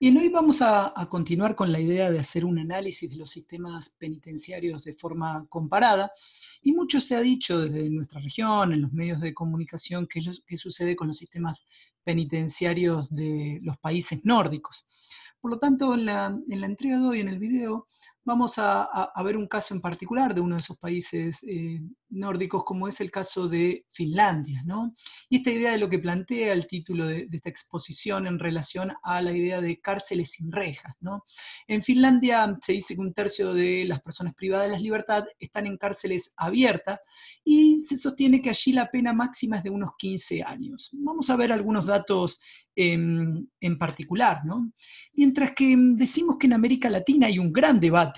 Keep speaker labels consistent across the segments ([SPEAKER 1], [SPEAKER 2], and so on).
[SPEAKER 1] Y hoy vamos a, continuar con la idea de hacer un análisis de los sistemas penitenciarios de forma comparada y mucho se ha dicho desde nuestra región, en los medios de comunicación, qué, sucede con los sistemas penitenciarios de los países nórdicos. Por lo tanto, en la, en la entrega de hoy, en el video, Vamos a, ver un caso en particular de uno de esos países eh, nórdicos, como es el caso de Finlandia. Y esta idea de lo que plantea el título de, esta exposición en relación a la idea de cárceles sin rejas. En Finlandia se dice que un tercio de las personas privadas de la libertad están en cárceles abiertas y se sostiene que allí la pena máxima es de unos 15 años. Vamos a ver algunos datos en, particular. Mientras que mm, decimos que en América Latina hay un gran debate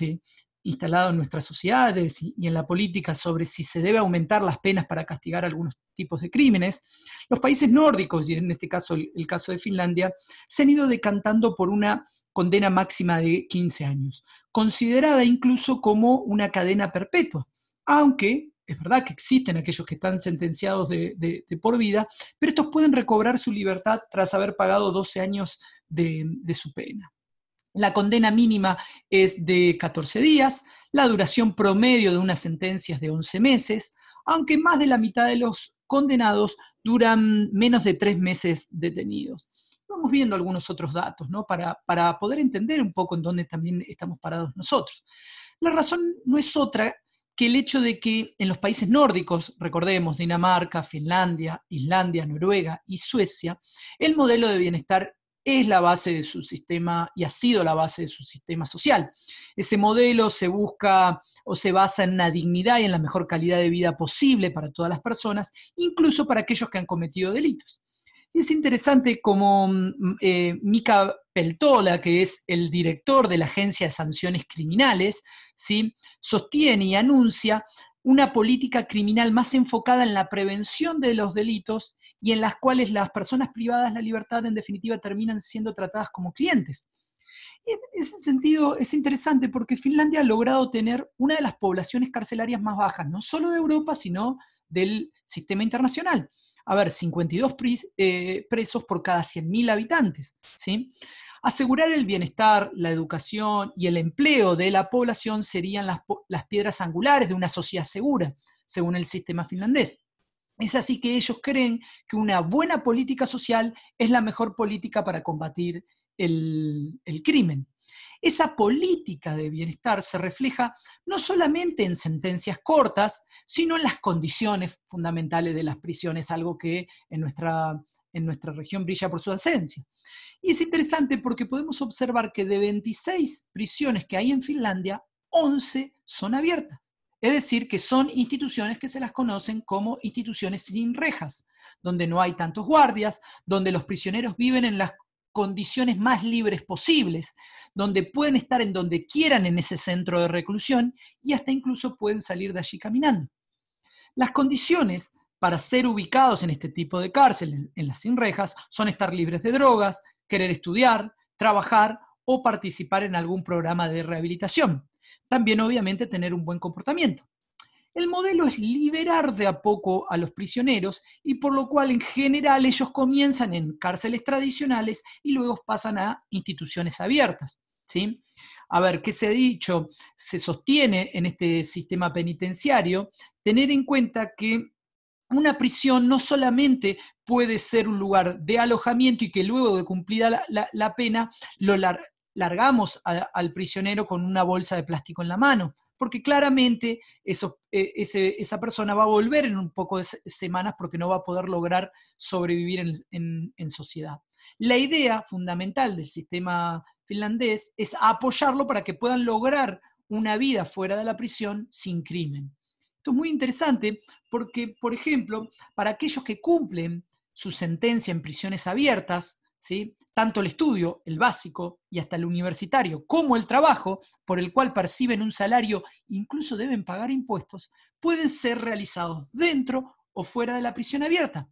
[SPEAKER 1] instalado en nuestras sociedades y, en la política sobre si se debe aumentar las penas para castigar algunos tipos de crímenes, los países nórdicos, y en este caso el, caso de Finlandia, se han ido decantando por una condena máxima de 15 años, considerada incluso como una cadena perpetua, aunque es verdad que existen aquellos que están sentenciados de, por vida, pero estos pueden recobrar su libertad tras haber pagado 12 años de su pena. La condena mínima es de 14 días, la duración promedio de una sentencia es de 11 meses, aunque más de la mitad de los condenados duran menos de tres meses detenidos. Vamos viendo algunos otros datos, ¿no? Para, para poder entender un poco en dónde también estamos parados nosotros. La razón no es otra que el hecho de que en los países nórdicos, recordemos Dinamarca, Finlandia, Islandia, Noruega y Suecia, el modelo de bienestar es la base de su sistema y ha sido la base de su sistema social. Ese modelo se busca o se basa en la dignidad y en la mejor calidad de vida posible para todas las personas, incluso para aquellos que han cometido delitos. Y es interesante como Mika mm, eh, Peltola, que es el director de la Agencia de Sanciones Criminales, ¿sí? sostiene y anuncia una política criminal más enfocada en la prevención de los delitos y en las cuales las personas privadas la libertad en definitiva terminan siendo tratadas como clientes. en ese sentido es interesante porque Finlandia ha logrado tener una de las poblaciones carcelarias más bajas, no solo de Europa, sino del sistema internacional. A ver, 52 eh, presos por cada 100.000 habitantes. Asegurar el bienestar, la educación y el empleo de la población serían las piedras angulares de una sociedad segura, según el sistema finlandés. Es así que ellos creen que una buena política social es la mejor política para combatir el, crimen. Esa política de bienestar se refleja no solamente en sentencias cortas, sino en las condiciones fundamentales de las prisiones, algo que en nuestra, en nuestra región brilla por su ausencia. Y es interesante porque podemos observar que de 26 prisiones que hay en Finlandia, 11 son abiertas. Es decir, que son instituciones que se las conocen como instituciones sin rejas, donde no hay tantos guardias, donde los prisioneros viven en las condiciones más libres posibles, donde pueden estar en donde quieran en ese centro de reclusión y hasta incluso pueden salir de allí caminando. Las condiciones para ser ubicados en este tipo de cárcel, en las sin rejas, son estar libres de drogas, querer estudiar, trabajar o participar en algún programa de rehabilitación. También obviamente tener un buen comportamiento. El modelo es liberar de a poco a los prisioneros y por lo cual en general ellos comienzan en cárceles tradicionales y luego pasan a instituciones abiertas. ¿sí? A ver, ¿qué se ha dicho? Se sostiene en este sistema penitenciario tener en cuenta que una prisión no solamente puede ser un lugar de alojamiento y que luego de cumplida la, pena lo, largo largamos al prisionero con una bolsa de plástico en la mano, porque claramente e, esa persona va a volver en un poco de semanas porque no va a poder lograr sobrevivir en sociedad. La idea fundamental del sistema finlandés es apoyarlo para que puedan lograr una vida fuera de la prisión sin crimen. Esto es muy interesante porque, por ejemplo, para aquellos que cumplen su sentencia en prisiones abiertas, tanto el estudio, el básico y hasta el universitario, como el trabajo, por el cual perciben un salario, incluso deben pagar impuestos, pueden ser realizados dentro o fuera de la prisión abierta.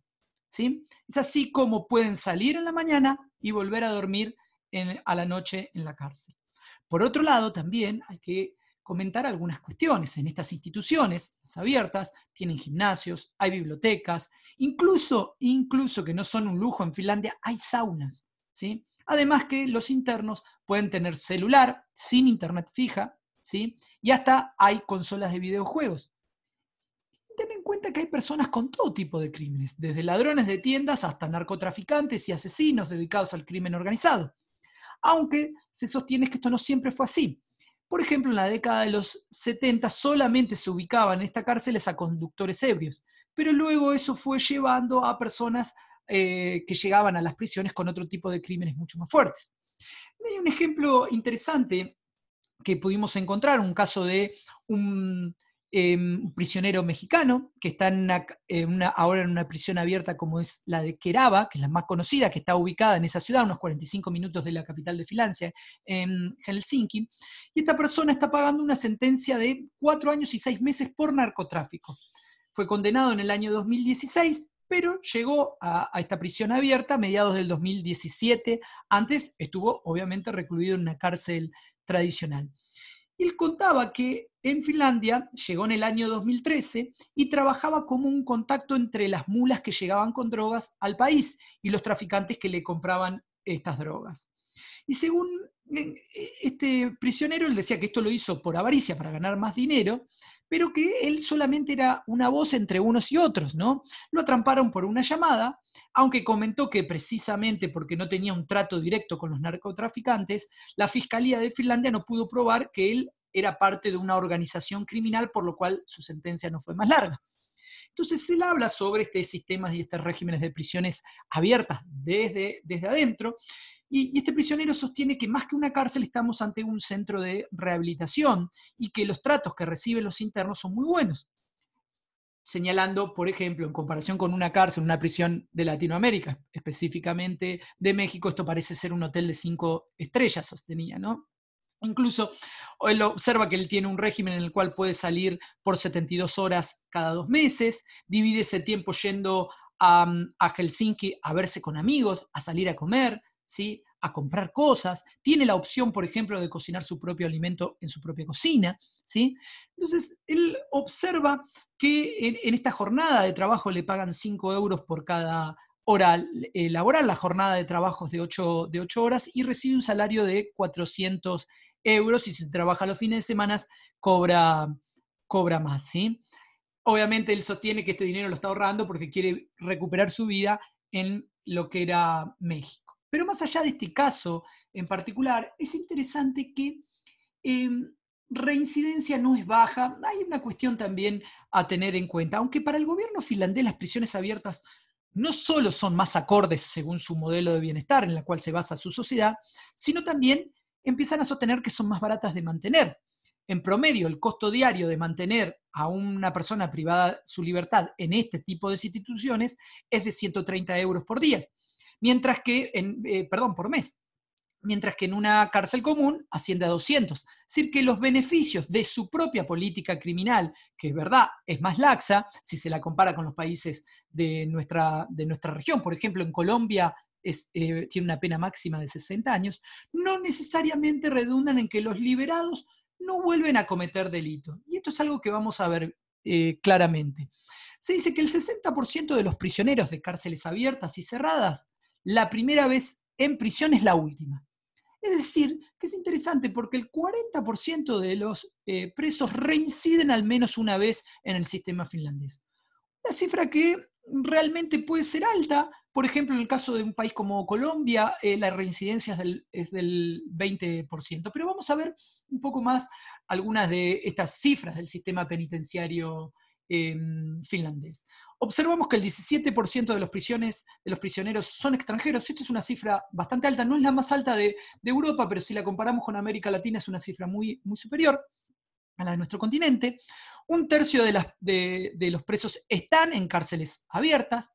[SPEAKER 1] ¿sí? Es así como pueden salir en la mañana y volver a dormir a la noche en la cárcel. Por otro lado, también hay que comentar algunas cuestiones. En estas instituciones, abiertas, tienen gimnasios, hay bibliotecas, incluso, incluso que no son un lujo en Finlandia, hay saunas. ¿sí? Además que los internos pueden tener celular sin internet fija, ¿sí? y hasta hay consolas de videojuegos. Ten en cuenta que hay personas con todo tipo de crímenes, desde ladrones de tiendas hasta narcotraficantes y asesinos dedicados al crimen organizado. Aunque se sostiene que esto no siempre fue así por ejemplo, en la década de los 70 solamente se ubicaban en esta cárceles a conductores ebrios, pero luego eso fue llevando a personas eh, que llegaban a las prisiones con otro tipo de crímenes mucho más fuertes. Hay un ejemplo interesante que pudimos encontrar, un caso de un Em, un prisionero mexicano que está en eh, una, ahora en una prisión abierta como es la de Queraba que es la más conocida, que está ubicada en esa ciudad, unos 45 minutos de la capital de Finlandia, en Helsinki. Y esta persona está pagando una sentencia de cuatro años y seis meses por narcotráfico. Fue condenado en el año 2016 pero llegó a, a, esta prisión abierta a mediados del 2017. Antes estuvo obviamente recluido en una cárcel tradicional. Él contaba que en Finlandia llegó en el año 2013 y trabajaba como un contacto entre las mulas que llegaban con drogas al país y los traficantes que le compraban estas drogas. Y según eh, este prisionero, él decía que esto lo hizo por avaricia, para ganar más dinero, pero que él solamente era una voz entre unos y otros, ¿no? Lo atramparon por una llamada, aunque comentó que precisamente porque no tenía un trato directo con los narcotraficantes, la Fiscalía de Finlandia no pudo probar que él era parte de una organización criminal, por lo cual su sentencia no fue más larga. Entonces, él habla sobre este sistema y estos regímenes de prisiones abiertas desde, desde adentro, y, y, este prisionero sostiene que más que una cárcel estamos ante un centro de rehabilitación y que los tratos que reciben los internos son muy buenos. Señalando, por ejemplo, en comparación con una cárcel, una prisión de Latinoamérica, específicamente de México, esto parece ser un hotel de cinco estrellas, sostenía, ¿no? Incluso él observa que él tiene un régimen en el cual puede salir por 72 horas cada dos meses, divide ese tiempo yendo mm, a, Helsinki a verse con amigos, a salir a comer, ¿sí? a comprar cosas, tiene la opción, por ejemplo, de cocinar su propio alimento en su propia cocina, ¿sí? Entonces, él observa que en, esta jornada de trabajo le pagan 5 euros por cada hora eh, laboral, la jornada de trabajo de 8, de 8 horas, y recibe un salario de 400 euros y si trabaja los fines de semana cobra, cobra más, ¿sí? Obviamente él sostiene que este dinero lo está ahorrando porque quiere recuperar su vida en lo que era México. Pero más allá de este caso en particular, es interesante que em, reincidencia no es baja. Hay una cuestión también a tener en cuenta. Aunque para el gobierno finlandés las prisiones abiertas no solo son más acordes según su modelo de bienestar en la cual se basa su sociedad, sino también empiezan a sostener que son más baratas de mantener. En promedio, el costo diario de mantener a una persona privada su libertad en este tipo de instituciones es de 130 euros por día, mientras que, en, eh, perdón, por mes, mientras que en una cárcel común asciende a 200. Es decir, que los beneficios de su propia política criminal, que es verdad, es más laxa, si se la compara con los países de nuestra, de nuestra región, por ejemplo, en Colombia eh, tiene una pena máxima de 60 años, no necesariamente redundan en que los liberados no vuelven a cometer delito. Y esto es algo que vamos a ver eh, claramente. Se dice que el 60% de los prisioneros de cárceles abiertas y cerradas, la primera vez en prisión es la última. Es decir, que es interesante porque el 40% de los eh, presos reinciden al menos una vez en el sistema finlandés. Una cifra que realmente puede ser alta. Por ejemplo, en el caso de un país como Colombia, eh, la reincidencia es del, 20%. Pero vamos a ver un poco más algunas de estas cifras del sistema penitenciario em, finlandés. Observamos que el 17% de los, prisiones, de los prisioneros son extranjeros. Esto es una cifra bastante alta, no es la más alta de, de Europa, pero si la comparamos con América Latina es una cifra muy, muy superior a la de nuestro continente. Un tercio de, los presos están en cárceles abiertas.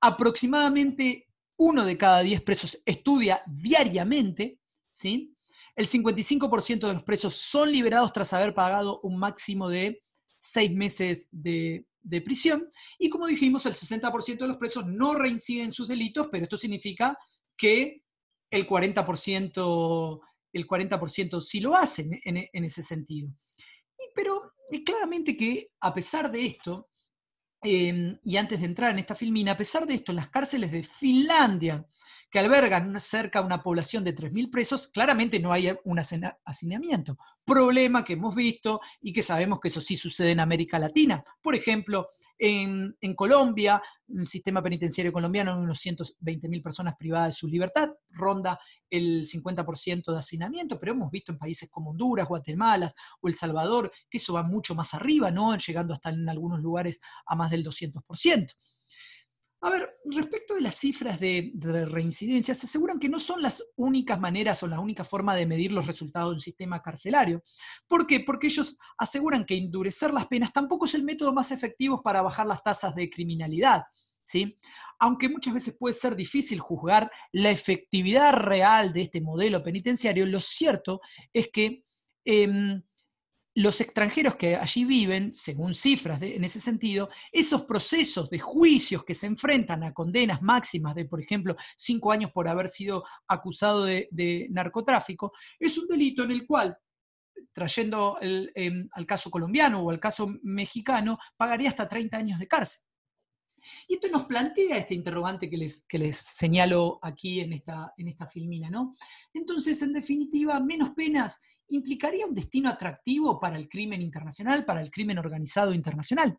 [SPEAKER 1] Aproximadamente uno de cada diez presos estudia diariamente. El 55% de los presos son liberados tras haber pagado un máximo de seis meses de, prisión. Y como dijimos, el 60% de los presos no reinciden sus delitos, pero esto significa que el 40% el 40% sí lo hacen en, e, ese sentido. pero es eh, claramente que a pesar de esto, em, y antes de entrar en esta filmina, a pesar de esto, en las cárceles de Finlandia, que albergan cerca de una población de 3.000 presos, claramente no hay un hacinamiento. Problema que hemos visto y que sabemos que eso sí sucede en América Latina. Por ejemplo, en, en Colombia, el sistema penitenciario colombiano, unos 120.000 personas privadas de su libertad ronda el 50% de hacinamiento, pero hemos visto en países como Honduras, Guatemala o El Salvador que eso va mucho más arriba, llegando hasta en algunos lugares a más del 200%. A ver, respecto de las cifras de, de, reincidencia, se aseguran que no son las únicas maneras o la única forma de medir los resultados del sistema carcelario. ¿Por qué? Porque ellos aseguran que endurecer las penas tampoco es el método más efectivo para bajar las tasas de criminalidad. ¿sí? Aunque muchas veces puede ser difícil juzgar la efectividad real de este modelo penitenciario, lo cierto es que em, los extranjeros que allí viven, según cifras en ese sentido, esos procesos de juicios que se enfrentan a condenas máximas de, por ejemplo, cinco años por haber sido acusado de, narcotráfico, es un delito en el cual trayendo em, al caso colombiano o al caso mexicano, pagaría hasta 30 años de cárcel. Y esto nos plantea este interrogante que les, señalo aquí en esta, en esta filmina, ¿no? Entonces, en definitiva, menos penas implicaría un destino atractivo para el crimen internacional, para el crimen organizado internacional.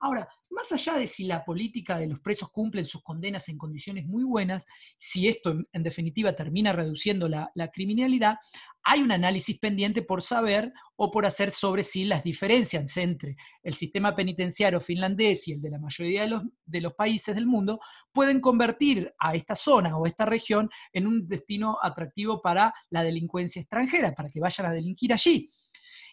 [SPEAKER 1] Ahora, más allá de si la política de los presos cumple sus condenas en condiciones muy buenas, si esto en definitiva termina reduciendo la, criminalidad, hay un análisis pendiente por saber o por hacer sobre si las diferencias entre el sistema penitenciario finlandés y el de la mayoría de los, países del mundo pueden convertir a esta zona o esta región en un destino atractivo para la delincuencia extranjera, para que vayan a delinquir allí.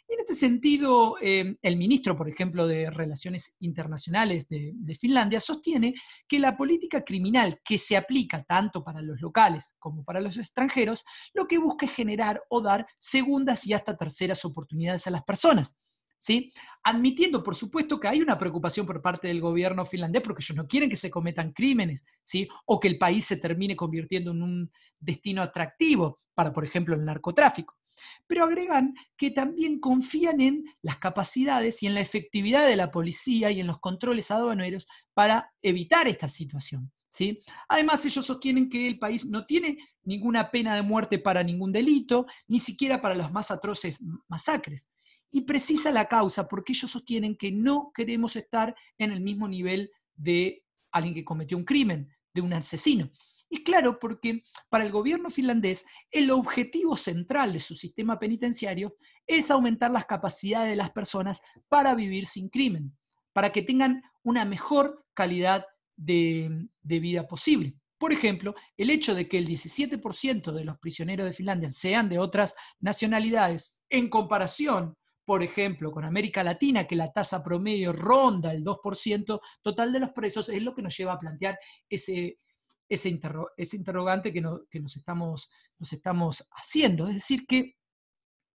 [SPEAKER 1] Y en este sentido, eh, el ministro, por ejemplo, de Relaciones Internacionales de, Finlandia sostiene que la política criminal que se aplica tanto para los locales como para los extranjeros, lo que busca es generar o dar segundas y hasta terceras oportunidades a las personas. ¿Sí? Admitiendo, por supuesto, que hay una preocupación por parte del gobierno finlandés porque ellos no quieren que se cometan crímenes, ¿sí? O que el país se termine convirtiendo en un destino atractivo para, por ejemplo, el narcotráfico. Pero agregan que también confían en las capacidades y en la efectividad de la policía y en los controles aduaneros para evitar esta situación. ¿sí? Además, ellos sostienen que el país no tiene ninguna pena de muerte para ningún delito, ni siquiera para los más atroces masacres. Y precisa la causa, porque ellos sostienen que no queremos estar en el mismo nivel de alguien que cometió un crimen, de un asesino. Y claro, porque para el gobierno finlandés el objetivo central de su sistema penitenciario es aumentar las capacidades de las personas para vivir sin crimen, para que tengan una mejor calidad de, vida posible. Por ejemplo, el hecho de que el 17% de los prisioneros de Finlandia sean de otras nacionalidades, en comparación, por ejemplo, con América Latina, que la tasa promedio ronda el 2% total de los presos, es lo que nos lleva a plantear ese, ese, interrogante que, que nos, estamos, haciendo. Es decir, que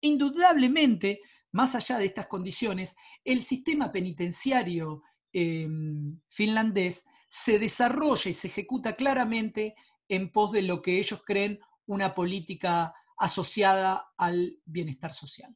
[SPEAKER 1] indudablemente, más allá de estas condiciones, el sistema penitenciario eh, finlandés se desarrolla y se ejecuta claramente en pos de lo que ellos creen una política asociada al bienestar social.